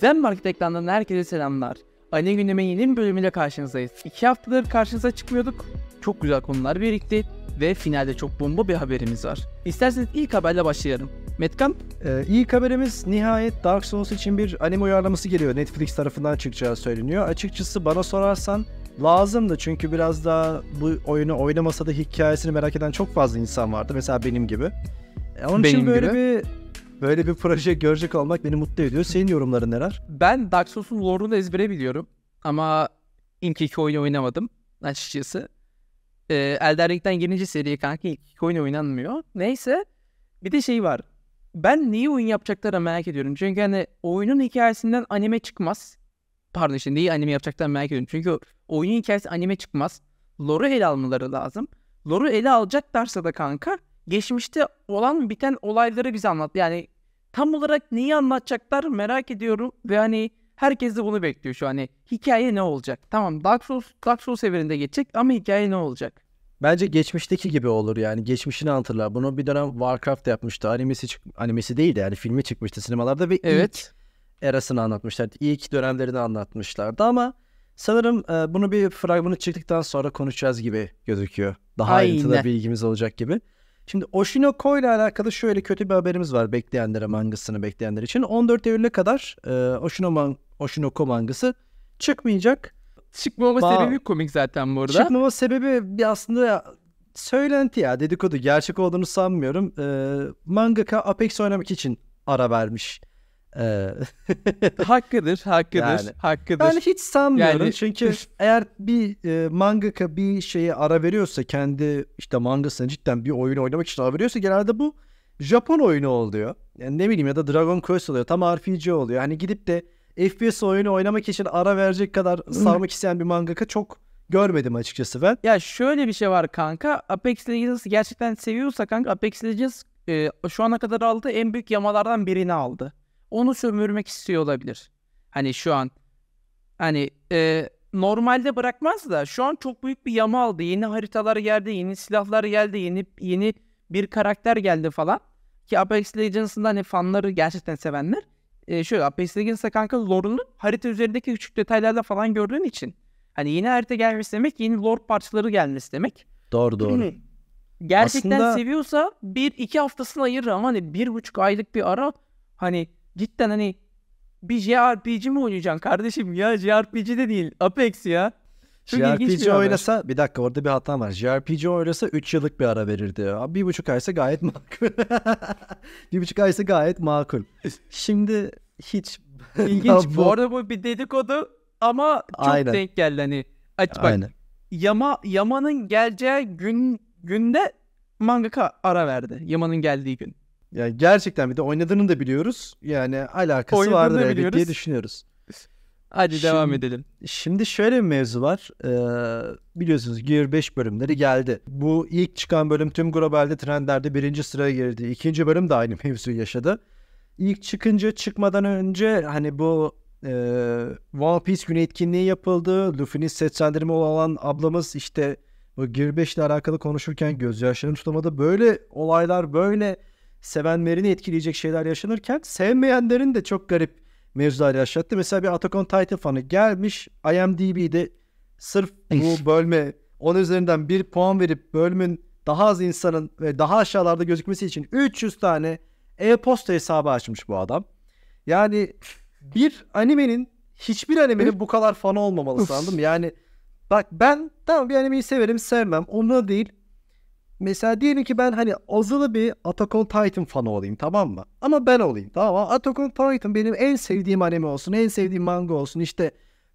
Zen Market ekranından herkese selamlar. Ani gündeme yeni bir bölümüyle karşınızdayız. İki haftadır karşınıza çıkmıyorduk. Çok güzel konular birikti ve finalde çok bomba bir haberimiz var. İsterseniz ilk haberle başlayalım. Metkan, Ee, ilk haberimiz nihayet Dark Souls için bir anime uyarlaması geliyor. Netflix tarafından çıkacağı söyleniyor. Açıkçası bana sorarsan lazımdı çünkü biraz daha bu oyunu oynamasa da hikayesini merak eden çok fazla insan vardı. Mesela benim gibi. Ee, onun benim için böyle gibi. bir Böyle bir proje görecek olmak beni mutlu ediyor. Senin yorumların neler? Ben Dark Souls'un lore'unu ezbere biliyorum. Ama ilk iki oyunu oynamadım açıkçası. Ee, Elden Ring'den gelince seriye kanka ilk iki oyunu oynanmıyor. Neyse. Bir de şey var. Ben neyi oyun yapacaklarına merak ediyorum. Çünkü hani oyunun hikayesinden anime çıkmaz. Pardon işte neyi anime yapacaklarına merak ediyorum. Çünkü oyunun hikayesi anime çıkmaz. Lore'u ele almaları lazım. Lore'u ele alacaklarsa da kanka geçmişte olan biten olayları bize anlat. Yani tam olarak neyi anlatacaklar merak ediyorum ve hani herkes de bunu bekliyor şu an. Hani hikaye ne olacak? Tamam Dark Souls, Dark Souls severinde geçecek ama hikaye ne olacak? Bence geçmişteki gibi olur yani. Geçmişini anlatırlar. Bunu bir dönem Warcraft yapmıştı. Animesi çık animesi değil de yani filmi çıkmıştı sinemalarda ve evet. ilk erasını anlatmışlardı. İlk dönemlerini anlatmışlardı ama sanırım e, bunu bir fragmanı çıktıktan sonra konuşacağız gibi gözüküyor. Daha ayrıntılı bilgimiz olacak gibi. Şimdi Oshinoko ile alakalı şöyle kötü bir haberimiz var bekleyenlere mangasını bekleyenler için. 14 Eylül'e kadar e, Oshinoma, Oshinoko mangası çıkmayacak. Çıkmama ba- sebebi komik zaten burada. Çıkmama sebebi bir aslında ya, söylenti ya dedikodu. Gerçek olduğunu sanmıyorum. E, mangaka Apex oynamak için ara vermiş. Ee, hakkıdır, hakkıdır, yani, hakkıdır. Ben hiç sanmıyorum yani... çünkü eğer bir e, mangaka bir şeye ara veriyorsa kendi işte mangasını cidden bir oyun oynamak için ara veriyorsa genelde bu Japon oyunu oluyor. Yani ne bileyim ya da Dragon Quest oluyor. Tam RPG oluyor. Hani gidip de FPS oyunu oynamak için ara verecek kadar sarmak isteyen bir mangaka çok görmedim açıkçası ben. Ya şöyle bir şey var kanka. Apex Legends gerçekten seviyorsa kanka Apex Legends e, şu ana kadar aldığı en büyük yamalardan birini aldı onu sömürmek istiyor olabilir. Hani şu an hani e, normalde bırakmaz da şu an çok büyük bir yama aldı. Yeni haritalar geldi, yeni silahlar geldi, yeni yeni bir karakter geldi falan. Ki Apex Legends'ın hani fanları gerçekten sevenler. E, şöyle Apex Legends'da kanka lore'unu harita üzerindeki küçük detaylarda falan gördüğün için. Hani yeni harita gelmesi demek yeni lore parçaları gelmesi demek. Doğru doğru. Hı-hı. Gerçekten Aslında... seviyorsa bir iki haftasını ayırır ama hani bir buçuk aylık bir ara hani cidden hani bir JRPG mi oynayacaksın kardeşim ya JRPG de değil Apex ya. Çok JRPG oynasa bir dakika orada bir hata var. JRPG oynasa 3 yıllık bir ara verirdi. Abi, bir buçuk aysa gayet makul. bir buçuk aysa gayet makul. Şimdi hiç İlginç bu... bu arada bu bir dedikodu ama çok Aynen. denk geldi hani. Aç bak. Aynen. Yama Yama'nın geleceği gün günde mangaka ara verdi. Yama'nın geldiği gün. Yani gerçekten bir de oynadığını da biliyoruz. Yani alakası oynadığını vardır elbet biliyoruz. diye düşünüyoruz. Hadi şimdi, devam edelim. Şimdi şöyle bir mevzu var. Ee, biliyorsunuz Gear 5 bölümleri geldi. Bu ilk çıkan bölüm tüm globalde trendlerde birinci sıraya girdi. İkinci bölüm de aynı mevzuyu yaşadı. İlk çıkınca çıkmadan önce hani bu e, One Piece günü etkinliği yapıldı. Luffy'nin seslendirme olan ablamız işte bu Gear 5 ile alakalı konuşurken gözyaşlarını tutamadı. Böyle olaylar böyle sevenlerini etkileyecek şeyler yaşanırken sevmeyenlerin de çok garip mevzular yaşattı. Mesela bir Attack on Titan fanı gelmiş IMDb'de sırf bu bölme 10 üzerinden bir puan verip bölümün daha az insanın ve daha aşağılarda gözükmesi için 300 tane e-posta hesabı açmış bu adam. Yani bir animenin hiçbir animenin bu kadar fanı olmamalı sandım. Yani bak ben tamam bir animeyi severim sevmem. Onunla değil Mesela diyelim ki ben hani azılı bir Attack on Titan fanı olayım tamam mı? Ama ben olayım tamam mı? Attack on Titan benim en sevdiğim anime olsun, en sevdiğim manga olsun. işte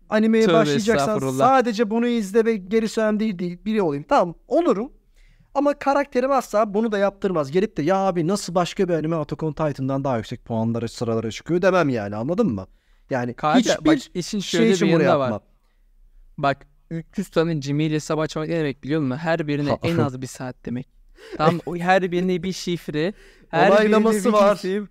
animeye Tövbe başlayacaksan sadece bunu izle ve geri önemli değil, değil biri olayım. Tamam olurum. Ama karakterim asla bunu da yaptırmaz. Gelip de ya abi nasıl başka bir anime Attack on Titan'dan daha yüksek puanlara sıralara çıkıyor demem yani anladın mı? Yani Kanka, hiçbir şey bak, işin şöyle şey için bir bunu yapmam. Var. Bak 300 tane cimiyle sabah açmak ne demek biliyor musun? Her birine en az bir saat demek. Tam her birine bir şifre. Her Onaylaması birine bir var. Cisim.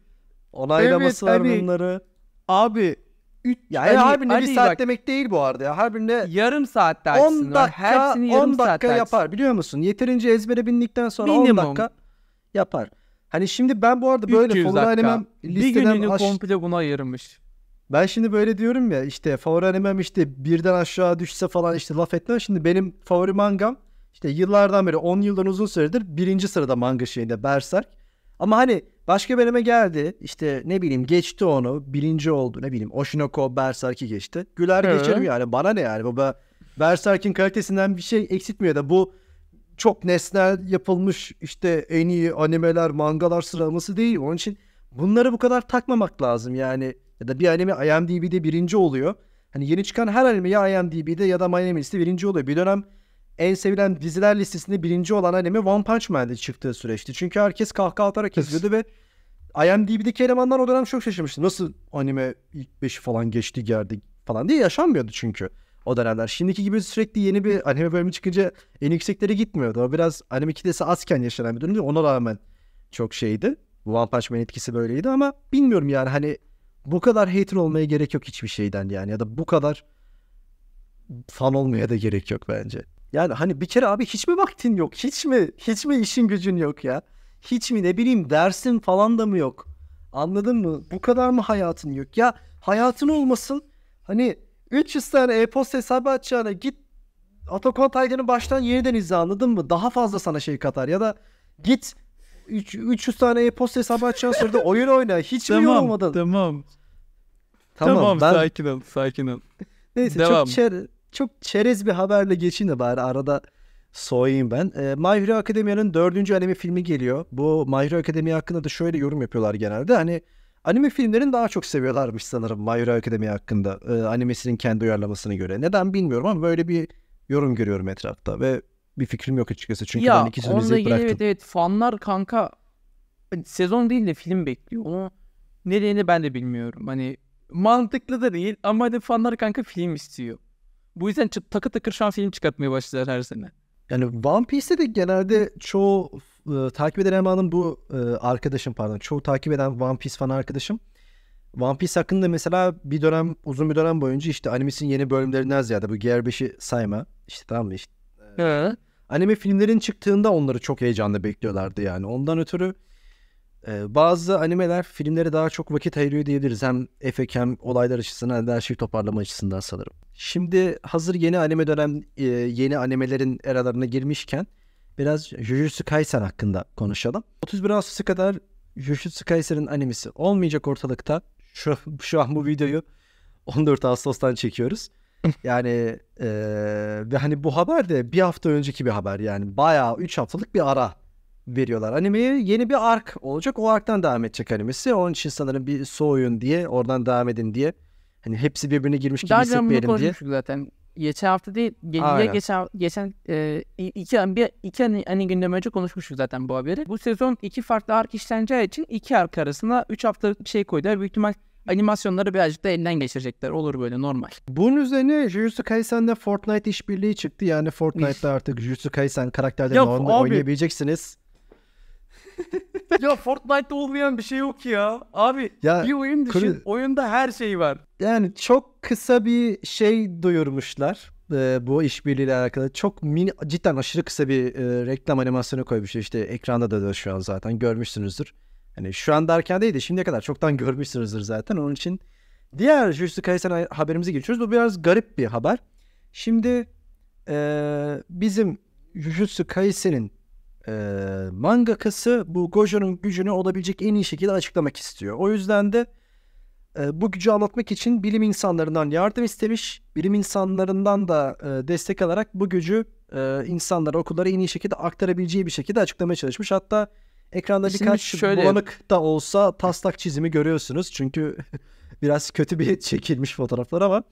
Onaylaması evet, var hani, bunları. Abi üç, yani hani, her birine hani bir saat bak, demek değil bu arada ya. Her birine yarım saat dersin. 10 dakika, Hepsini yarım 10 dakika saat yapar biliyor musun? Yeterince ezbere bindikten sonra Minimum. 10 dakika yapar. Hani şimdi ben bu arada böyle Formula Elemem listeden... Bir gününü aş... komple buna ayırmış. Ben şimdi böyle diyorum ya işte favori animem işte birden aşağı düşse falan işte laf etmem. Şimdi benim favori mangam işte yıllardan beri 10 yıldan uzun süredir birinci sırada manga şeyinde Berserk. Ama hani başka anime geldi işte ne bileyim geçti onu birinci oldu ne bileyim Oshinoko Berserk'i geçti. Güler evet. geçerim yani bana ne yani baba Berserk'in kalitesinden bir şey eksiltmiyor da bu çok nesnel yapılmış işte en iyi animeler mangalar sıralaması değil. Onun için bunları bu kadar takmamak lazım yani ya da bir anime IMDb'de birinci oluyor. Hani yeni çıkan her anime ya IMDb'de ya da My Name List'te birinci oluyor. Bir dönem en sevilen diziler listesinde birinci olan anime One Punch Man'de çıktığı süreçti. Çünkü herkes kahkaha atarak izliyordu ve IMDb'deki elemanlar o dönem çok şaşırmıştı. Nasıl anime ilk beşi falan geçti geldi falan diye yaşanmıyordu çünkü o dönemler. Şimdiki gibi sürekli yeni bir anime bölümü çıkınca en yükseklere gitmiyordu. O biraz anime kitlesi azken yaşanan bir dönemdi. Ona rağmen çok şeydi. One Punch Man etkisi böyleydi ama bilmiyorum yani hani bu kadar hater olmaya gerek yok hiçbir şeyden yani ya da bu kadar fan olmaya da gerek yok bence. Yani hani bir kere abi hiç mi vaktin yok? Hiç mi hiç mi işin gücün yok ya? Hiç mi ne bileyim dersin falan da mı yok? Anladın mı? Bu kadar mı hayatın yok? Ya hayatın olmasın. Hani 300 tane e-posta hesabı açacağına git Atakan Taygan'ı baştan yeniden izle anladın mı? Daha fazla sana şey katar ya da git 3, 300 tane e-posta hesabı açacağın sırada oyun oyna. Hiç tamam, mi yorulmadın? Tamam. Tamam, tamam ben... sakin ol sakin ol. Neyse Devam. çok çer çok çerez bir haberle geçeyim de bari arada soyayım ben. E, My Hero Academia'nın dördüncü anime filmi geliyor. Bu My Hero Academia hakkında da şöyle yorum yapıyorlar genelde. Hani anime filmlerini daha çok seviyorlarmış sanırım My Hero Academia hakkında. E, animesinin kendi uyarlamasına göre. Neden bilmiyorum ama böyle bir yorum görüyorum etrafta ve bir fikrim yok açıkçası. Çünkü ya, ben ikisini izleyip bıraktım. Evet evet fanlar kanka hani sezon değil de film bekliyor. Onu nedeni ben de bilmiyorum. Hani mantıklı da değil ama hani fanlar kanka film istiyor. Bu yüzden çıt, takı takır şu an film çıkartmaya başladılar her sene. Yani One Piece'te de genelde çoğu e, takip eden elemanın bu e, arkadaşım pardon çoğu takip eden One Piece fan arkadaşım One Piece hakkında mesela bir dönem uzun bir dönem boyunca işte animesinin yeni bölümlerinden ziyade bu Gear 5'i sayma işte tamam mı işte. E, anime filmlerin çıktığında onları çok heyecanla bekliyorlardı yani ondan ötürü ee, bazı animeler filmlere daha çok vakit ayırıyor diyebiliriz. Hem efek hem olaylar açısından hem de her şeyi toparlama açısından sanırım. Şimdi hazır yeni anime dönem e, yeni animelerin eralarına girmişken biraz Jujutsu Kaisen hakkında konuşalım. 31 Ağustos'a kadar Jujutsu Kaisen'in animesi olmayacak ortalıkta. Şu, şu an bu videoyu 14 Ağustos'tan çekiyoruz. yani e, ve hani bu haber de bir hafta önceki bir haber yani bayağı 3 haftalık bir ara veriyorlar. Animeye yeni bir ark olacak. O arktan devam edecek animesi. Onun için sanırım bir soğuyun diye oradan devam edin diye. Hani hepsi birbirine girmiş gibi Daha hissetmeyelim diye. zaten. Geçen hafta değil, ge- geçen geçen e, iki bir iki hani, hani gündem önce konuşmuştuk zaten bu haberi. Bu sezon iki farklı ark işleneceği için iki ark arasında üç haftalık şey koydular. Büyük ihtimal animasyonları birazcık da elinden geçirecekler. Olur böyle normal. Bunun üzerine Jujutsu Kaisen'de Fortnite işbirliği çıktı. Yani Fortnite'da artık Jujutsu Kaisen karakterlerini oynayabileceksiniz. ya Fortnite'da olmayan bir şey yok ya. Abi ya, bir oyun düşün. Kuru... Oyunda her şey var. Yani çok kısa bir şey duyurmuşlar e, bu işbirliğiyle alakalı çok mini, cidden aşırı kısa bir e, reklam animasyonu koymuş. İşte ekranda da, da şu an zaten görmüşsünüzdür. Hani şu an derken değil de şimdiye kadar çoktan görmüşsünüzdür zaten. Onun için diğer Jujutsu Kaisen haberimize geçiyoruz. Bu biraz garip bir haber. Şimdi e, bizim Jujutsu Kaisen'in e, mangakası bu Gojo'nun gücünü olabilecek en iyi şekilde açıklamak istiyor. O yüzden de e, bu gücü anlatmak için bilim insanlarından yardım istemiş. Bilim insanlarından da e, destek alarak bu gücü e, insanlara, okullara en iyi şekilde aktarabileceği bir şekilde açıklamaya çalışmış. Hatta ekranda Şimdi birkaç şöyle... bulanık da olsa taslak çizimi görüyorsunuz. Çünkü biraz kötü bir çekilmiş fotoğraflar ama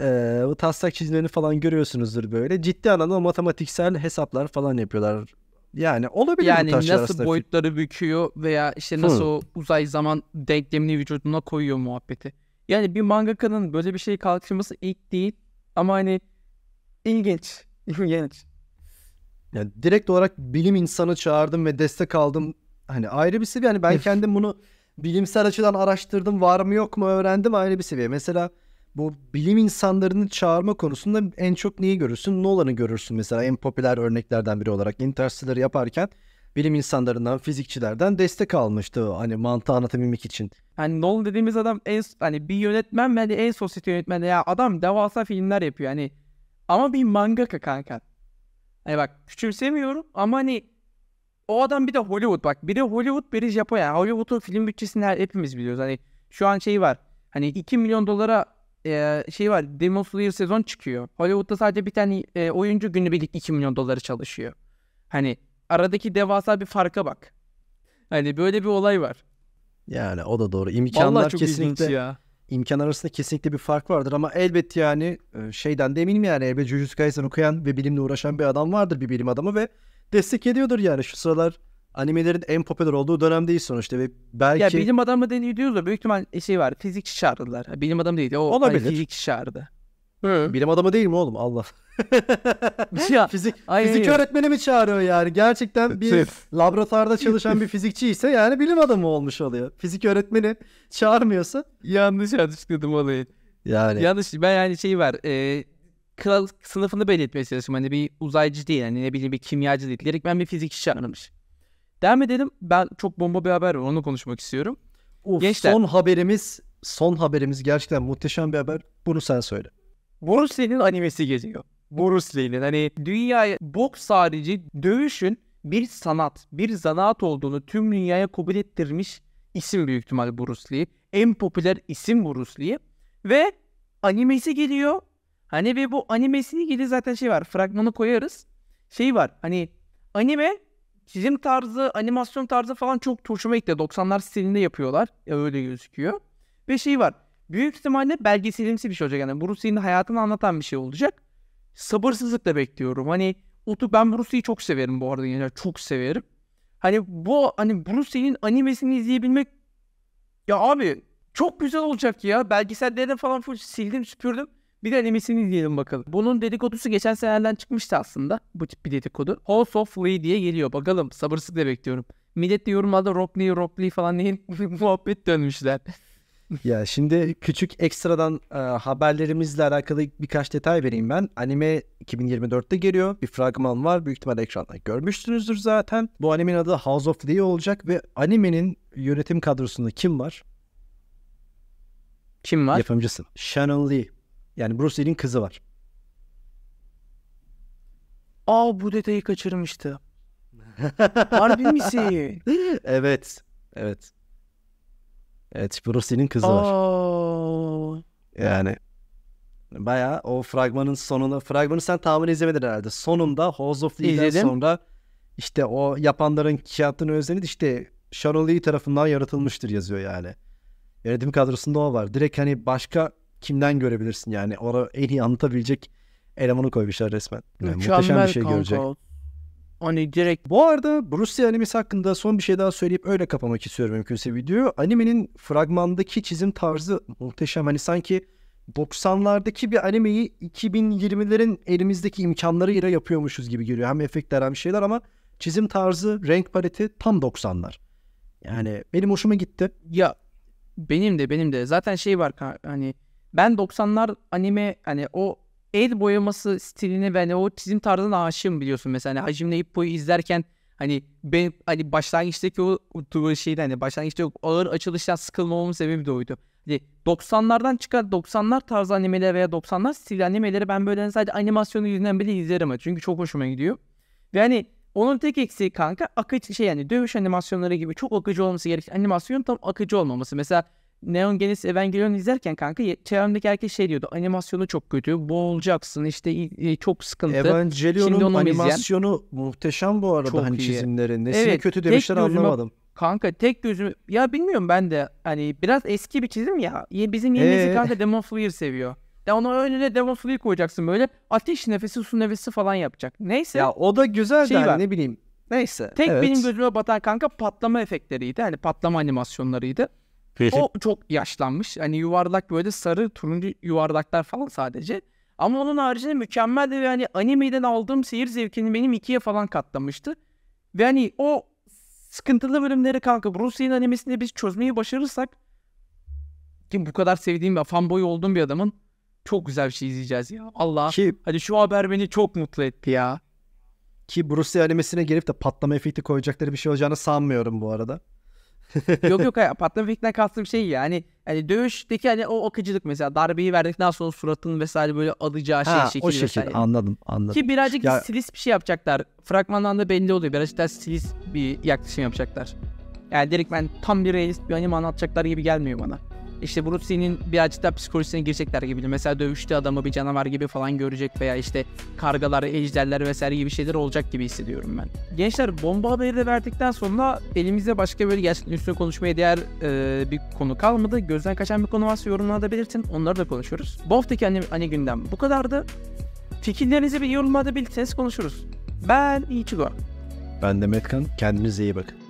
e, bu taslak çizimlerini falan görüyorsunuzdur böyle. Ciddi anlamda matematiksel hesaplar falan yapıyorlar yani olabilir yani bu taş nasıl boyutları büküyor veya işte nasıl Hı. o uzay zaman denklemini vücuduna koyuyor muhabbeti. Yani bir mangakanın böyle bir şey kalkışması ilk değil ama hani ilginç. İlginç. Yani direkt olarak bilim insanı çağırdım ve destek aldım. Hani ayrı bir seviye. Yani ben kendim bunu bilimsel açıdan araştırdım. Var mı yok mu öğrendim ayrı bir seviye. Mesela bu bilim insanlarını çağırma konusunda en çok neyi görürsün? Nolan'ı görürsün mesela en popüler örneklerden biri olarak. Interstellar yaparken bilim insanlarından, fizikçilerden destek almıştı hani mantığı anlatabilmek için. Hani Nolan dediğimiz adam en hani bir yönetmen ve hani en sosyete yönetmen ya adam devasa filmler yapıyor hani. Ama bir mangaka kanka. Hani bak küçümsemiyorum ama hani o adam bir de Hollywood bak. Biri Hollywood, biri Japonya. Hollywood'un film bütçesini her, hepimiz biliyoruz. Hani şu an şey var. Hani 2 milyon dolara e, şey var. Demon Slayer sezon çıkıyor. Hollywood'da sadece bir tane e, oyuncu günübirlik 2 milyon doları çalışıyor. Hani aradaki devasa bir farka bak. Hani böyle bir olay var. Yani o da doğru. İmkanlar çok kesinlikle ya. imkan arasında kesinlikle bir fark vardır ama elbette yani e, şeyden de eminim yani elbette. Jujutsu Kaisen okuyan ve bilimle uğraşan bir adam vardır bir bilim adamı ve destek ediyordur yani şu sıralar animelerin en popüler olduğu dönem değil sonuçta ve belki Ya bilim adamı deniyor diyoruz da büyük ihtimal e, şey var. Fizikçi çağırdılar. Bilim adamı değil. O Olabilir. Hani fizikçi çağırdı. Hı. Bilim adamı değil mi oğlum? Allah. ya, fizik ay, fizik ay, öğretmeni mi çağırıyor yani? Gerçekten bir laboratuvarda çalışan bir fizikçi ise yani bilim adamı olmuş oluyor. Fizik öğretmeni çağırmıyorsa yanlış açıkladım olayı. Yani yanlış ben yani şey var. E, kral sınıfını belirtmeye çalıştım. Hani bir uzaycı değil hani ne bileyim bir kimyacı değil. Direkt ben bir fizikçi çağırmış. Devam edelim. Ben çok bomba bir haber var. Onu konuşmak istiyorum. Of, Gençler. Son haberimiz son haberimiz gerçekten muhteşem bir haber. Bunu sen söyle. Bruce Lee'nin animesi geliyor. Bruce Lee'nin hani dünyaya boks harici dövüşün bir sanat, bir zanaat olduğunu tüm dünyaya kabul ettirmiş isim büyük ihtimal Bruce Lee. En popüler isim Bruce Lee. Ve animesi geliyor. Hani ve bu animesini ilgili zaten şey var. Fragmanı koyarız. Şey var. Hani anime çizim tarzı, animasyon tarzı falan çok hoşuma gitti. 90'lar stilinde yapıyorlar. E, öyle gözüküyor. Ve şey var. Büyük ihtimalle belgeselimsi bir şey olacak. Yani Bruce Lee'nin hayatını anlatan bir şey olacak. Sabırsızlıkla bekliyorum. Hani Utu ben Bruce Lee'yi çok severim bu arada. Yani çok severim. Hani bu hani Bruce Lee'nin animesini izleyebilmek ya abi çok güzel olacak ya. Belgesellerini falan full sildim süpürdüm. Bir de animesini izleyelim bakalım. Bunun dedikodusu geçen senelerden çıkmıştı aslında. Bu tip bir dedikodu. House of Lee diye geliyor. Bakalım sabırsızlıkla bekliyorum. Millet de yorumlarda Rock Lee, Rock Lee falan neyin muhabbet dönmüşler. ya şimdi küçük ekstradan e, haberlerimizle alakalı birkaç detay vereyim ben. Anime 2024'te geliyor. Bir fragman var. Büyük ihtimalle ekranda görmüşsünüzdür zaten. Bu animenin adı House of Lee olacak ve animenin yönetim kadrosunda kim var? Kim var? Yapımcısı. Shannon Lee. Yani Bruce Lee'nin kızı var. Aa bu detayı kaçırmıştı. Harbi misin? evet. Evet. Evet Bruce Lee'nin kızı Aa. var. Yani baya o fragmanın sonunda fragmanı sen tamamen izlemedin herhalde. Sonunda House of Lee'den sonra işte o yapanların kağıtını özlenip işte Sharon Lee tarafından yaratılmıştır yazıyor yani. Yönetim kadrosunda o var. Direkt hani başka kimden görebilirsin yani? Orada en iyi anlatabilecek elemanı koymuşlar resmen. Yani muhteşem bir şey kanka. görecek. Hani direkt... Bu arada Bruce Lee animesi hakkında son bir şey daha söyleyip öyle kapamak istiyorum mümkünse videoyu. Animenin fragmandaki çizim tarzı muhteşem. Hani sanki 90'lardaki bir animeyi 2020'lerin elimizdeki imkanlarıyla yapıyormuşuz gibi geliyor. Hem efektler hem şeyler ama çizim tarzı, renk paleti tam 90'lar. Yani benim hoşuma gitti. Ya benim de benim de zaten şey var hani ben 90'lar anime hani o el boyaması stilini ve hani o çizim tarzına aşığım biliyorsun mesela. Hani Hajime Ippo'yu izlerken hani ben hani başlangıçtaki o şeyden hani başlangıçta o ağır açılıştan sıkılmamamın sebebi de oydu. Hani 90'lardan çıkar 90'lar tarzı animeler veya 90'lar stil animeleri ben böyle sadece animasyonu yüzünden bile izlerim. Çünkü çok hoşuma gidiyor. Ve hani onun tek eksiği kanka akıcı şey yani dövüş animasyonları gibi çok akıcı olması gereken animasyon tam akıcı olmaması. Mesela Neon Genesis Evangelion izlerken kanka çevremdeki herkes şey diyordu. Animasyonu çok kötü. Boğulacaksın işte çok sıkıntı. Evangelion'un animasyonu izleyen... muhteşem bu arada çok hani çizimleri. Nesini evet, kötü demişler gözüme, anlamadım. Kanka tek gözüm ya bilmiyorum ben de hani biraz eski bir çizim ya. Bizim yeni ee... kanka Demon Slayer seviyor. Ya ona önüne Demon Slayer koyacaksın böyle. Ateş nefesi, su nefesi falan yapacak. Neyse. Ya o da güzel şey de hani, ne bileyim. Neyse. Tek evet. benim gözüme batan kanka patlama efektleriydi. Hani patlama animasyonlarıydı o çok yaşlanmış. Hani yuvarlak böyle sarı turuncu yuvarlaklar falan sadece. Ama onun haricinde mükemmeldi ve hani animeden aldığım seyir zevkini benim ikiye falan katlamıştı. Ve hani o sıkıntılı bölümleri kanka Rusya'nın animesinde biz çözmeyi başarırsak ki bu kadar sevdiğim ve fanboy olduğum bir adamın çok güzel bir şey izleyeceğiz ya. Allah. Ki, hadi şu haber beni çok mutlu etti ya. Ki Bruce Lee animesine gelip de patlama efekti koyacakları bir şey olacağını sanmıyorum bu arada. yok yok patlama efektinden kastım şey yani hani dövüşteki hani o akıcılık mesela darbeyi verdikten sonra suratın vesaire böyle alacağı şey ha, şekil o şekil vesaire. anladım anladım. Ki birazcık ya... silis bir şey yapacaklar. Fragmandan da belli oluyor. Birazcık daha silis bir yaklaşım yapacaklar. Yani direkt ben tam bir realist bir anime anlatacaklar gibi gelmiyor bana işte Brutus'in birazcık daha psikolojisine girecekler gibi. Mesela dövüşte adamı bir canavar gibi falan görecek veya işte kargalar, ejderler vesaire gibi şeyler olacak gibi hissediyorum ben. Gençler bomba haberi de verdikten sonra elimizde başka böyle gerçekten üstüne konuşmaya değer e, bir konu kalmadı. Gözden kaçan bir konu varsa yorumlarda belirtin. Onları da konuşuruz. Bu haftaki hani, hani gündem bu kadardı. Fikirlerinizi bir yorumlarda belirtirseniz konuşuruz. Ben Ichigo. Ben de Metkan. Kendinize iyi bakın.